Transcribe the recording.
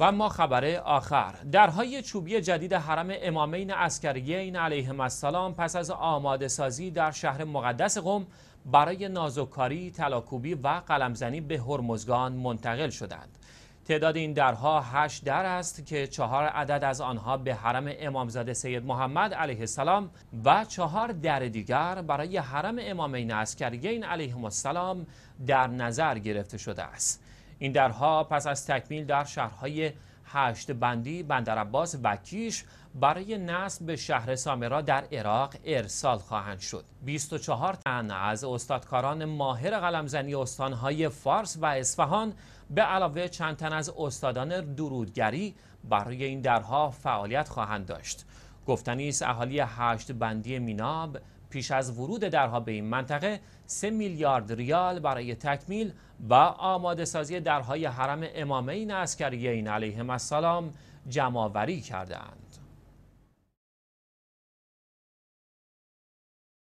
و ما خبر آخر درهای چوبی جدید حرم امامین عسکریین علیهم السلام پس از آماده سازی در شهر مقدس قم برای نازوکاری، تلاکوبی و قلمزنی به هرمزگان منتقل شدند. تعداد این درها هشت در است که چهار عدد از آنها به حرم امامزاده سید محمد علیه السلام و چهار در دیگر برای حرم امامین عسکریین علیهم السلام در نظر گرفته شده است. این درها پس از تکمیل در شهرهای هشت بندی، بندرعباس و کیش برای نصب به شهر سامرا در عراق ارسال خواهند شد. 24 تن از استادکاران ماهر قلمزنی استانهای فارس و اصفهان به علاوه چند تن از استادان درودگری برای این درها فعالیت خواهند داشت. گفتنی است اهالی هشت بندی میناب پیش از ورود درها به این منطقه 3 میلیارد ریال برای تکمیل و آماده سازی درهای حرم امامین عسکریین علیهم السلام جمعآوری کردند.